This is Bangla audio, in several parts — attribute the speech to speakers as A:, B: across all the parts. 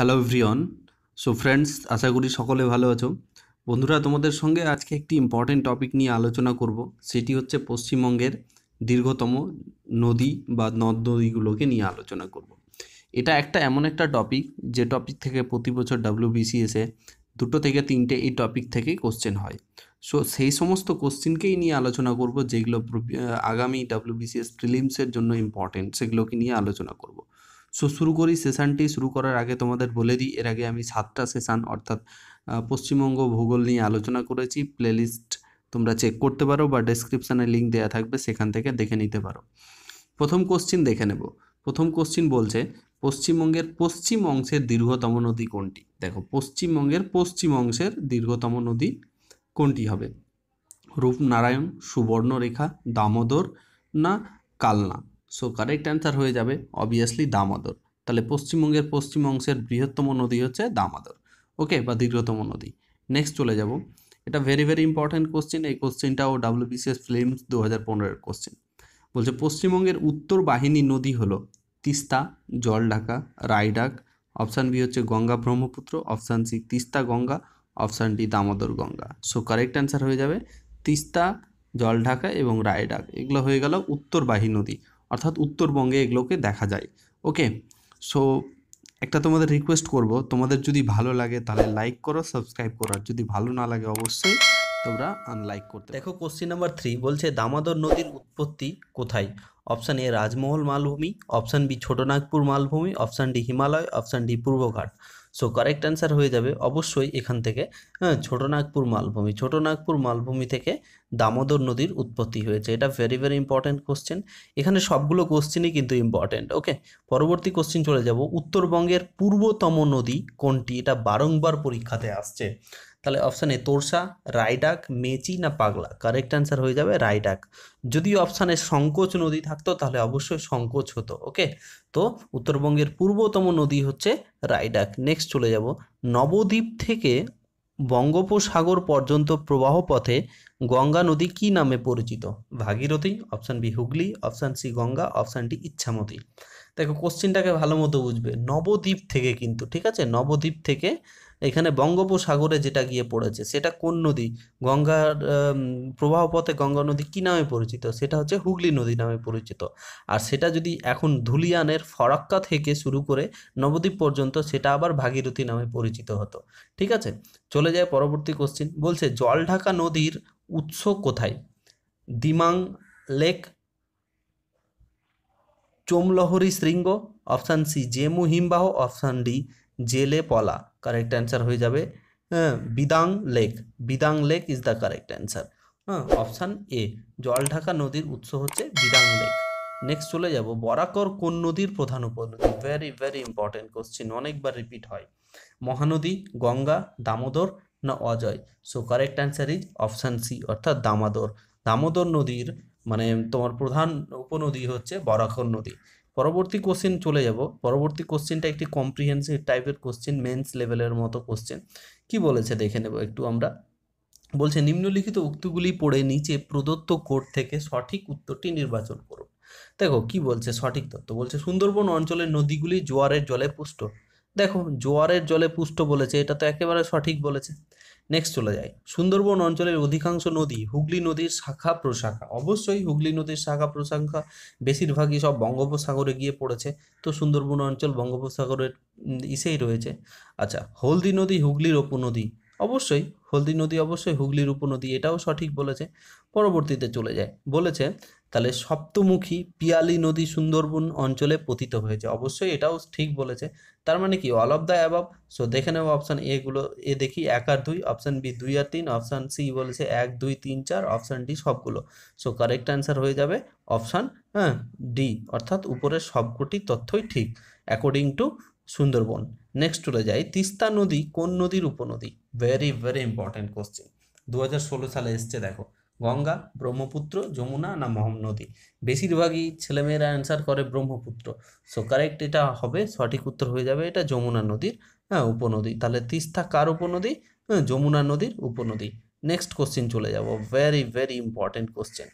A: হ্যালো ভ্রিয়ন সো ফ্রেন্ডস আশা করি সকলে ভালো আছো বন্ধুরা তোমাদের সঙ্গে আজকে একটি ইম্পর্টেন্ট টপিক নিয়ে আলোচনা করব সেটি হচ্ছে পশ্চিমবঙ্গের দীর্ঘতম নদী বা নদ নদীগুলোকে নিয়ে আলোচনা করব। এটা একটা এমন একটা টপিক যে টপিক থেকে প্রতি বছর ডাব্লিউবিসিএসে দুটো থেকে তিনটে এই টপিক থেকেই কোশ্চেন হয় সো সেই সমস্ত কোশ্চেনকেই নিয়ে আলোচনা করব যেগুলো আগামী ডাব্লিউবিসিএস প্রিলিমসের জন্য ইম্পর্টেন্ট সেগুলোকে নিয়ে আলোচনা করব সো শুরু করি সেশানটি শুরু করার আগে তোমাদের বলে দিই এর আগে আমি সাতটা সেশান অর্থাৎ পশ্চিমবঙ্গ ভূগোল নিয়ে আলোচনা করেছি প্লেলিস্ট তোমরা চেক করতে পারো বা ডেসক্রিপশানে লিঙ্ক দেওয়া থাকবে সেখান থেকে দেখে নিতে পারো প্রথম কোশ্চিন দেখে নেব প্রথম কোশ্চিন বলছে পশ্চিমবঙ্গের পশ্চিম অংশের দীর্ঘতম নদী কোনটি দেখো পশ্চিমবঙ্গের পশ্চিম অংশের দীর্ঘতম নদী কোনটি হবে রূপনারায়ণ সুবর্ণরেখা দামোদর না কালনা সো কারেক্ট অ্যান্সার হয়ে যাবে অবভিয়াসলি দামোদর তাহলে পশ্চিমবঙ্গের পশ্চিম অংশের বৃহত্তম নদী হচ্ছে দামোদর ওকে বা দীর্ঘতম নদী নেক্সট চলে যাব এটা ভেরি ভেরি ইম্পর্ট্যান্ট কোশ্চেন এই কোশ্চেনটাও ডাব্লিউবিসিএস ফিল্মস দু হাজার পনেরোর কোশ্চেন বলছে পশ্চিমবঙ্গের উত্তর বাহিনী নদী হলো তিস্তা জলঢাকা রায়ডাক অপশান বি হচ্ছে Ganga Brahmaputra option C Teesta Ganga option D Damodar Ganga so correct answer হয়ে যাবে তিস্তা জলঢাকা এবং রায়ডাক এগুলো হয়ে গেল উত্তরবাহী নদী অর্থাৎ উত্তরবঙ্গে এগুলোকে দেখা যায় ওকে সো একটা তোমাদের রিকোয়েস্ট করব তোমাদের যদি ভালো লাগে তাহলে লাইক করো সাবস্ক্রাইব করো আর যদি ভালো না লাগে অবশ্যই তোমরা আনলাইক করতে দেখো কোশ্চিন নাম্বার থ্রি বলছে দামোদর নদীর উৎপত্তি কোথায় অপশান এ রাজমহল মালভূমি অপশান বি ছোটনাগপুর মালভূমি option D Himalaya option D পূর্বঘাট সো কারেক্ট অ্যান্সার হয়ে যাবে অবশ্যই এখান থেকে হ্যাঁ ছোটনাগপুর মালভূমি ছোটনাগপুর মালভূমি থেকে দামোদর নদীর উৎপত্তি হয়েছে এটা ভেরি ভেরি ইম্পর্ট্যান্ট কোশ্চেন এখানে সবগুলো কোশ্চেনই কিন্তু ইম্পর্ট্যান্ট ওকে পরবর্তী কোশ্চেন চলে যাব উত্তরবঙ্গের পূর্বতম নদী কোনটি এটা বারংবার পরীক্ষাতে আসছে তাহলে অপশান এ তোরসা রাইডাক মেচি না পাগলা কারেক্ট অ্যান্সার হয়ে যাবে রাইডাক যদি অপশানে সংকোচ নদী থাকতো তাহলে অবশ্যই সংকোচ হতো ওকে তো উত্তরবঙ্গের পূর্বতম নদী হচ্ছে রাইডাক নেক্সট চলে যাব নবদ্বীপ থেকে বঙ্গোপসাগর পর্যন্ত প্রবাহ পথে গঙ্গা নদী কি নামে পরিচিত Bhagirathi option B Hooghly option C Ganga অপশানটি ইচ্ছামতী দেখো কোশ্চিনটাকে ভালো মতো বুঝবে নবদ্বীপ থেকে কিন্তু ঠিক আছে নবদ্বীপ থেকে এখানে বঙ্গোপসাগরে যেটা গিয়ে পড়েছে সেটা কোন নদী গঙ্গার প্রবাহপথে গঙ্গা নদী কী নামে পরিচিত সেটা হচ্ছে হুগলি নদী নামে পরিচিত আর সেটা যদি এখন ধুলিয়ানের ফরাক্কা থেকে শুরু করে নবদ্বীপ পর্যন্ত সেটা আবার ভাগীরথী নামে পরিচিত হতো ঠিক আছে চলে যায় পরবর্তী কোশ্চিন বলছে জলঢাকা নদীর উৎস কোথায় দিমাং লেক চোমলহরি শৃঙ্গ অপশান সি জেমু হিমবাহ অপশান ডি জেলে পলা কারেক্ট অ্যান্সার হয়ে যাবে হ্যাঁ, Bidang lake Bidang lake is the correct answer হ্যাঁ অপশান এ জল ঢাকা নদীর উৎস হচ্ছে বিদাং লেক নেক্সট চলে যাব বরাকর কোন নদীর প্রধান উপনদী ভেরি ভেরি ইম্পর্টেন্ট কোশ্চেন অনেকবার রিপিট হয় মহানদী গঙ্গা দামোদর না Ajay so correct answer is option C অর্থাৎ দামোদর দামোদর নদীর মানে তোমার প্রধান উপনদী হচ্ছে বরাখর নদী পরবর্তী কোশ্চেন চলে যাব পরবর্তী কোশ্চেনটা একটি কম্প্রিহেন্সিভ টাইপের কোশ্চেন মেন্স লেভেলের মতো কোশ্চেন কি বলেছে দেখে নেব একটু আমরা বলছে নিম্নলিখিত উক্তিগুলি পড়ে নিচে প্রদত্ত কোড থেকে সঠিক উত্তরটি নির্বাচন করুন দেখো কি বলছে সঠিক তত্ত্ব বলছে সুন্দরবন অঞ্চলের নদীগুলি জোয়ারের জলে পুষ্ট দেখো জোয়ারের জলে পুষ্ট বলেছে এটা তো একেবারে সঠিক বলেছে নেক্সট চলে যাই সুন্দরবন অঞ্চলের অধিকাংশ নদী হুগলি নদীর শাখা প্রশাখা অবশ্যই হুগলি নদীর শাখা প্রশাখা বেশিরভাগই সব বঙ্গোপসাগরে গিয়ে পড়েছে তো সুন্দরবন অঞ্চল বঙ্গোপসাগরের ইসেই রয়েছে আচ্ছা হলদি নদী হুগলির উপনদী অবশ্যই হলদি নদী অবশ্যই হুগলির উপনদী এটাও সঠিক বলেছে পরবর্তীতে চলে যায় বলেছে তাহলে সপ্তমুখী পিয়ালি নদী সুন্দরবন অঞ্চলে পতিত হয়েছে অবশ্যই এটাও ঠিক বলেছে তার মানে কি all of the above so দেখে নেব অপশান এগুলো এ দেখি এক আর দুই অপশান বি দুই আর তিন অপশান সি বলেছে এক দুই তিন চার অপশান ডি সবগুলো সো কারেক্ট অ্যান্সার হয়ে যাবে অপশান হ্যাঁ ডি অর্থাৎ উপরের সবকটি তথ্যই ঠিক অ্যাকর্ডিং টু সুন্দরবন নেক্সট চলে যাই তিস্তা নদী কোন নদীর উপনদী ভেরি ভেরি ইম্পর্টেন্ট কোশ্চেন দু হাজার ষোলো সালে এসছে দেখো গঙ্গা ব্রহ্মপুত্র যমুনা না মহানদী বেশিরভাগই ছেলেমেয়েরা অ্যান্সার করে ব্রহ্মপুত্র সো কারেক্ট এটা হবে সঠিক উত্তর হয়ে যাবে এটা যমুনা নদীর হ্যাঁ উপনদী তাহলে তিস্তা কার উপনদী হ্যাঁ, যমুনা নদীর উপনদী নেক্সট কোশ্চেন চলে যাব ভেরি ভেরি ইম্পর্টেন্ট কোশ্চেন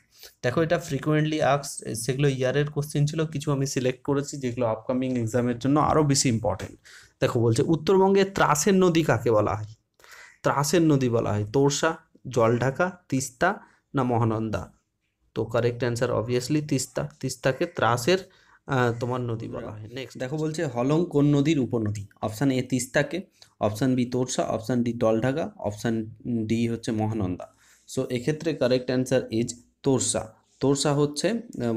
A: দেখো এটা ফ্রিকুয়েন্টলি আক্স সেগুলো ইয়ারের কোশ্চেন ছিল কিছু আমি সিলেক্ট করেছি যেগুলো আপকামিং এক্সামের জন্য আরও বেশি ইম্পর্টেন্ট দেখো বলছে উত্তরবঙ্গে ত্রাসের নদী কাকে বলা হয় ত্রাসের নদী বলা হয় তোরসা জলঢাকা তিস্তা না মহানন্দা তো কারেক্ট অ্যান্সার অবভিয়াসলি তিস্তা তিস্তাকে ত্রাসের তোমার নদী বলা হয় নেক্সট দেখো বলছে হলং কোন নদীর উপনদী অপশান এ তিস্তাকে option B Torsa option D টলঢাকা অপশান ডি হচ্ছে মহানন্দা সো এক্ষেত্রে correct answer is Torsa Torsa হচ্ছে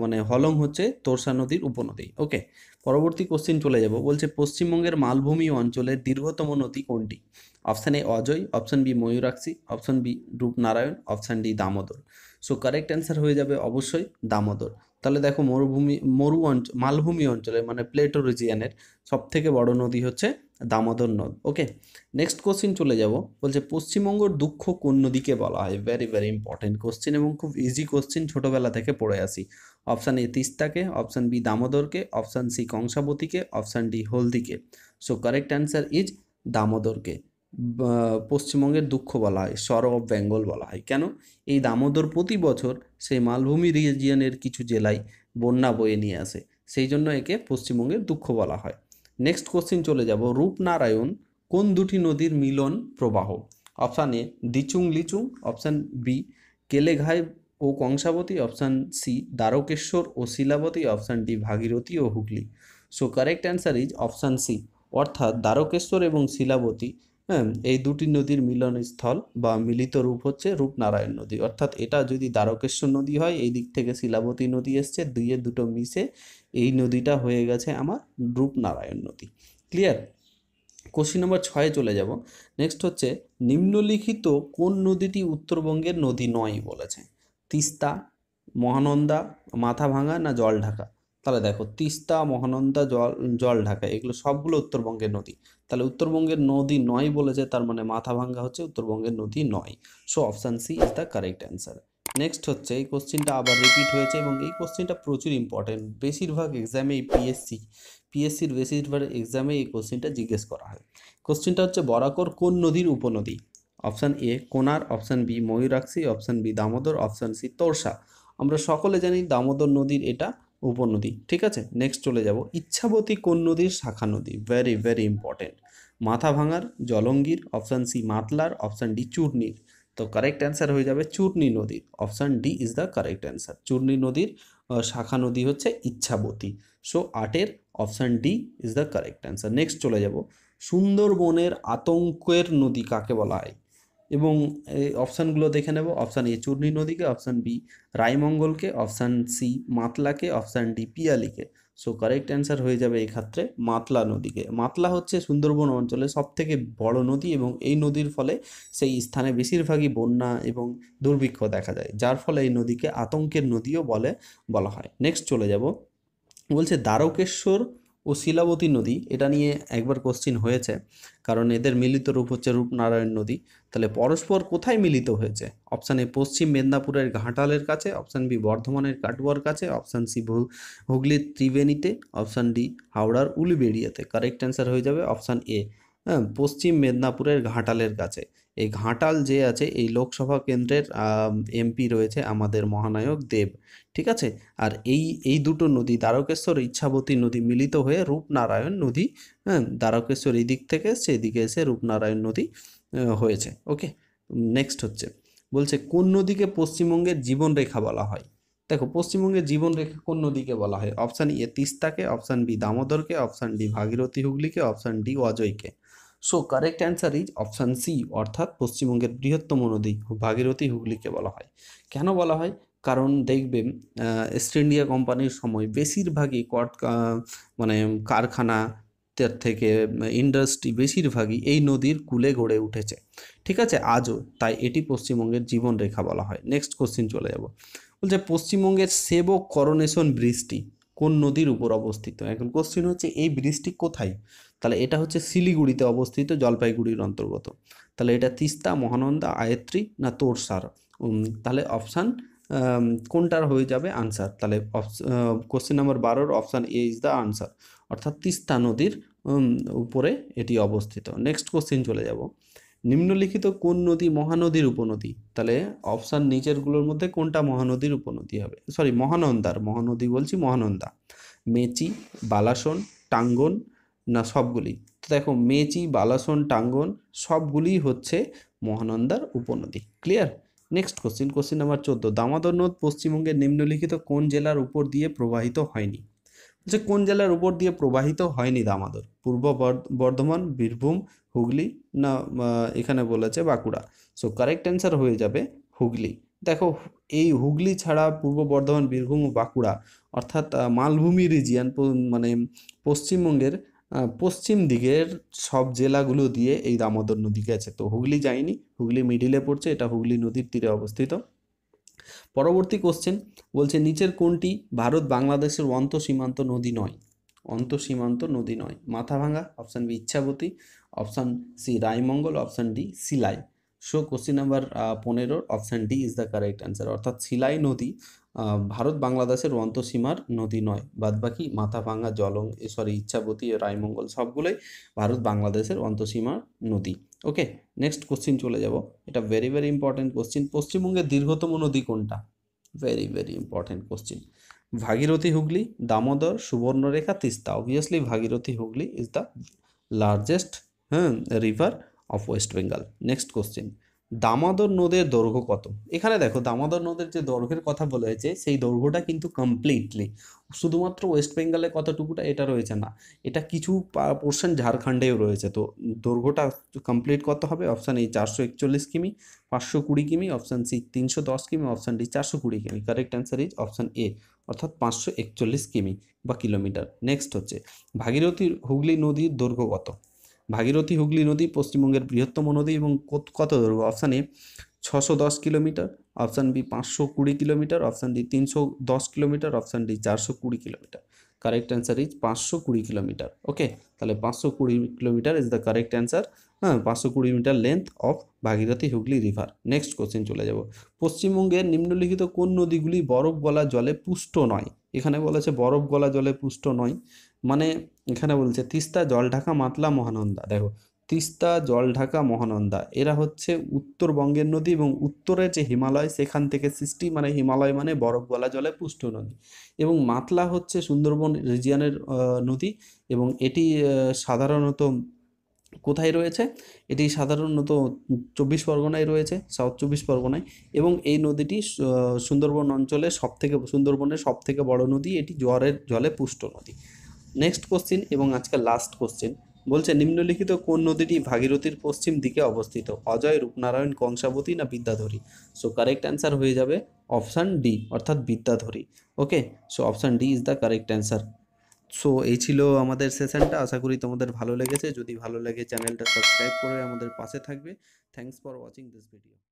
A: মানে হলং হচ্ছে তোরসা নদীর উপনদী ওকে পরবর্তী কোশ্চিন চলে যাব বলছে পশ্চিমবঙ্গের মালভূমি অঞ্চলের দীর্ঘতম নদী কোনটি option A Ajay option B Mayurakshi option B Rupnarayan option D Damodar so correct answer হয়ে যাবে অবশ্যই দামোদর তাহলে দেখো মরুভূমি মরু অঞ্চল মালভূমি অঞ্চলে মানে প্লেটো রিজিয়ানের থেকে বড় নদী হচ্ছে দামোদর নদ ওকে নেক্সট কোশ্চিন চলে যাব বলছে পশ্চিমবঙ্গর দুঃখ কোন নদীকে বলা হয় ভেরি ভেরি ইম্পর্টেন্ট কোশ্চিন এবং খুব ইজি কোশ্চিন ছোটোবেলা থেকে পড়ে আসি অপশান এ তিস্তাকে অপশান বি দামোদরকে অপশান সি কংসাবতীকে অপশান ডি হলদিকে সো কারেক্ট অ্যান্সার ইজ দামোদরকে পশ্চিমবঙ্গের দুঃখ বলা হয় সরব অফ বেঙ্গল বলা হয় কেন এই দামোদর প্রতি বছর সেই মালভূমি রিজিয়নের কিছু জেলায় বন্যা বয়ে নিয়ে আসে সেই জন্য একে পশ্চিমবঙ্গের দুঃখ বলা হয় নেক্সট কোশ্চিন চলে যাব রূপনারায়ণ কোন দুটি নদীর মিলন প্রবাহ option A Dichung Lichung option B Keleghai ও কংসাবতী অপশান সি দ্বারকেশ্বর ও শিলাবতী অপশান ডি ভাগীরথী ও Hooghly so correct answer is option C অর্থাৎ দ্বারকেশ্বর এবং শিলাবতী হ্যাঁ এই দুটি নদীর মিলনস্থল বা মিলিত রূপ হচ্ছে রূপনারায়ণ নদী অর্থাৎ এটা যদি দ্বারকেশ্বর নদী হয় এই দিক থেকে শিলাবতী নদী এসছে দুইয়ে দুটো মিশে এই নদীটা হয়ে গেছে আমার রূপনারায়ণ নদী ক্লিয়ার কোশ্চিন নম্বর ছয়ে চলে যাব নেক্সট হচ্ছে নিম্নলিখিত কোন নদীটি উত্তরবঙ্গের নদী নয় বলেছে তিস্তা মহানন্দা ভাঙা না জলঢাকা তাহলে দেখো তিস্তা মহানন্দা জল জল ঢাকা এগুলো সবগুলো উত্তরবঙ্গের নদী তাহলে উত্তরবঙ্গের নদী নয় বলেছে তার মানে মাথা ভাঙ্গা হচ্ছে উত্তরবঙ্গের নদী নয় so option C is the correct answer next হচ্ছে এই কোশ্চেনটা আবার রিপিট হয়েছে এবং এই কোশ্চেনটা প্রচুর ইম্পর্টেন্ট বেশিরভাগ এক্সামে এই পিএসসি পিএসসির বেশিরভাগ এক্সামে এই কোশ্চেনটা জিজ্ঞেস করা হয় কোশ্চেনটা হচ্ছে বরাকর কোন নদীর উপনদী option A Konar option B Mayurakshi option B Damodar option C Torsa আমরা সকলে জানি দামোদর নদীর এটা উপনদী ঠিক আছে নেক্সট চলে যাব ইচ্ছাবতী কোন নদীর শাখা নদী ভেরি ভেরি ইম্পর্টেন্ট মাথা ভাঙার জলঙ্গির অপশান সি মাতলার অপশান ডি চূর্ণীর তো কারেক্ট অ্যান্সার হয়ে যাবে চূর্ণী নদীর option D is the correct answer Churni নদীর শাখা নদী হচ্ছে ইচ্ছাবতী সো আটের option D is the correct answer next চলে যাব সুন্দরবনের আতঙ্কের নদী কাকে বলা হয় এবং এই অপশানগুলো দেখে নেব অপশান এ চূর্ণী নদীকে অপশান বি রায়মঙ্গলকে অপশান সি মাতলাকে অপশান ডি পিয়ালিকে সো কারেক্ট অ্যান্সার হয়ে যাবে এক্ষেত্রে মাতলা নদীকে মাতলা হচ্ছে সুন্দরবন অঞ্চলে সবথেকে বড় নদী এবং এই নদীর ফলে সেই স্থানে বেশিরভাগই বন্যা এবং দুর্ভিক্ষ দেখা যায় যার ফলে এই নদীকে আতঙ্কের নদীও বলে বলা হয় নেক্সট চলে যাব বলছে দ্বারকেশ্বর ও শিলাবতী নদী এটা নিয়ে একবার কোশ্চিন হয়েছে কারণ এদের মিলিত রূপ হচ্ছে রূপনারায়ণ নদী তাহলে পরস্পর কোথায় মিলিত হয়েছে অপশান এ পশ্চিম মেদিনীপুরের ঘাটালের কাছে অপশান বি বর্ধমানের কাটবর কাছে অপশান সি হুগলির ত্রিবেণীতে অপশান ডি হাওড়ার উলিবেড়িয়াতে কারেক্ট অ্যান্সার হয়ে যাবে অপশান এ হ্যাঁ পশ্চিম মেদিনীপুরের ঘাটালের কাছে এই ঘাটাল যে আছে এই লোকসভা কেন্দ্রের এমপি রয়েছে আমাদের মহানায়ক দেব ঠিক আছে আর এই এই দুটো নদী দ্বারকেশ্বর ইচ্ছাবতী নদী মিলিত হয়ে রূপনারায়ণ নদী হ্যাঁ দ্বারকেশ্বর এই দিক থেকে সেদিকে এসে রূপনারায়ণ নদী হয়েছে ওকে নেক্সট হচ্ছে বলছে কোন নদীকে পশ্চিমবঙ্গের জীবনরেখা বলা হয় দেখো পশ্চিমবঙ্গের জীবনরেখা কোন নদীকে বলা হয় অপশান এ তিস্তাকে অপশান বি দামোদরকে অপশান ডি ভাগীরথী হুগলিকে অপশান ডি অজয়কে so correct answer is option C অর্থাৎ পশ্চিমবঙ্গের বৃহত্তম নদী ভাগীরথী হুগলিকে বলা হয় কেন বলা হয় কারণ দেখবে ইস্ট ইন্ডিয়া কোম্পানির সময় বেশিরভাগই কট মানে কারখানা থেকে ইন্ডাস্ট্রি বেশিরভাগই এই নদীর কুলে গড়ে উঠেছে ঠিক আছে আজও তাই এটি পশ্চিমবঙ্গের জীবনরেখা বলা হয় নেক্সট কোশ্চিন চলে যাব বলছে পশ্চিমবঙ্গের সেব করোনেশন ব্রিজটি কোন নদীর উপর অবস্থিত এখন কোশ্চিন হচ্ছে এই ব্রিজটি কোথায় তাহলে এটা হচ্ছে শিলিগুড়িতে অবস্থিত জলপাইগুড়ির অন্তর্গত তাহলে এটা তিস্তা মহানন্দা আয়ত্রী না তোরসার তাহলে অপশান কোনটার হয়ে যাবে আনসার তাহলে কোশ্চেন নাম্বার বারোর option A is the answer অর্থাৎ তিস্তা নদীর উপরে এটি অবস্থিত নেক্সট কোশ্চেন চলে যাব নিম্নলিখিত কোন নদী মহানদীর উপনদী তাহলে অপশান নিচেরগুলোর মধ্যে কোনটা মহানদীর উপনদী হবে সরি মহানন্দার মহানদী বলছি মহানন্দা মেচি বালাসন টাঙ্গন না সবগুলি তো দেখো মেচি বালাসন টাঙ্গন সবগুলি হচ্ছে মহানন্দার উপনদী clear next question question number চোদ্দ দামোদর নদ পশ্চিমবঙ্গের নিম্নলিখিত কোন জেলার উপর দিয়ে প্রবাহিত হয়নি যে কোন জেলার উপর দিয়ে প্রবাহিত হয়নি দামাদর পূর্ব বর্ধমান বীরভূম হুগলি না এখানে বলেছে বাঁকুড়া সো কারেক্ট অ্যান্সার হয়ে যাবে হুগলি দেখো এই হুগলি ছাড়া পূর্ব বর্ধমান বীরভূম ও বাঁকুড়া অর্থাৎ মালভূমি রিজিয়ান মানে পশ্চিমবঙ্গের পশ্চিম দিকের সব জেলাগুলো দিয়ে এই দামোদর নদী গেছে তো হুগলি যায়নি হুগলি মিডিলে পড়ছে এটা হুগলি নদীর তীরে অবস্থিত পরবর্তী কোশ্চেন বলছে নিচের কোনটি ভারত বাংলাদেশের অন্ত সীমান্ত নদী নয় অন্ত সীমান্ত নদী নয় Mathabhanga option B Ichhabati option C Raimangal option D Silai so question number পনেরোর option D is the correct answer অর্থাৎ সিলাই নদী ভারত বাংলাদেশের অন্তঃসীমার নদী নয় বাদবাকি মাথাভাঙ্গা জলং সরি ইচ্ছাবতী রায়মঙ্গল সবগুলোই ভারত বাংলাদেশের অন্তসীমার নদী ওকে নেক্সট কোশ্চিন চলে যাব এটা ভেরি ভেরি ইম্পর্টেন্ট কোশ্চিন পশ্চিমবঙ্গের দীর্ঘতম নদী কোনটা very very important question Bhagirathi Hooghly Damodar Subarnarekha Teesta obviously Bhagirathi Hooghly is the largest হ্যাঁ river of West Bengal next question Damodar নদের দৈর্ঘ্য কত এখানে দেখো দামোদর নদের যে দৈর্ঘ্যের কথা বলা হয়েছে সেই দৈর্ঘ্যটা কিন্তু কমপ্লিটলি শুধুমাত্র ওয়েস্ট বেঙ্গলে কতটুকুটা এটা রয়েছে না এটা কিছু পোর্শন ঝাড়খণ্ডেও রয়েছে তো দৈর্ঘ্যটা কমপ্লিট কত হবে অপশান এই চারশো একচল্লিশ কিমি পাঁচশো কুড়ি কিমি অপশান সি তিনশো দশ কিমি অপশান ডি চারশো কুড়ি কিমি correct answer is option A অর্থাৎ পাঁচশো একচল্লিশ কিমি বা কিলোমিটার নেক্সট হচ্ছে ভাগীরথী হুগলি নদীর দৈর্ঘ্য কত ভাগীরথী হুগলি নদী পশ্চিমবঙ্গের বৃহত্তম নদী এবং কত দৈর্ঘ্য অপশান এ ছশো দশ কিলোমিটার অপশান বি পাঁচশো কুড়ি কিলোমিটার অপশান ডি তিনশো দশ কিলোমিটার অপশান ডি চারশো কুড়ি কিলোমিটার কারেক্ট অ্যান্সার ইজ পাঁচশো কুড়ি কিলোমিটার ওকে তাহলে পাঁচশো কুড়ি kilometre is the correct answer হ্যাঁ পাঁচশো কুড়ি metre length of Bhagirathi Hooghly river next question চলে যাব পশ্চিমবঙ্গের নিম্নলিখিত কোন নদীগুলি বরফ গলা জলে পুষ্ট নয় এখানে বলেছে বরফ গলা জলে পুষ্ট নয় মানে এখানে বলছে তিস্তা জলঢাকা মাতলা মহানন্দা দেখো তিস্তা জল ঢাকা মহানন্দা এরা হচ্ছে উত্তরবঙ্গের নদী এবং উত্তরের যে হিমালয় সেখান থেকে সৃষ্টি মানে হিমালয় মানে বরফ গলা জলে পুষ্ট নদী এবং মাতলা হচ্ছে সুন্দরবন রিজিয়ানের নদী এবং এটি সাধারণত কোথায় রয়েছে এটি সাধারণত চব্বিশ পরগনায় রয়েছে সাউথ চব্বিশ পরগনায় এবং এই নদীটি সুন্দরবন অঞ্চলে সবথেকে সুন্দরবনের সবথেকে বড় নদী এটি জোয়ারের জলে পুষ্ট নদী নেক্সট কোশ্চিন এবং আজকে লাস্ট কোশ্চিন বলছে নিম্নলিখিত কোন নদীটি ভাগীরথীর পশ্চিম দিকে অবস্থিত অজয় রূপনারায়ণ কংসাবতী না বিদ্যাধরী সো কারেক্ট অ্যান্সার হয়ে যাবে অপশান ডি অর্থাৎ Bidyadhari okay so option D is the correct answer so এই ছিল আমাদের সেশনটা আশা করি তোমাদের ভালো লেগেছে যদি ভালো লাগে চ্যানেলটা সাবস্ক্রাইব করে আমাদের পাশে থাকবে thanks for watching this video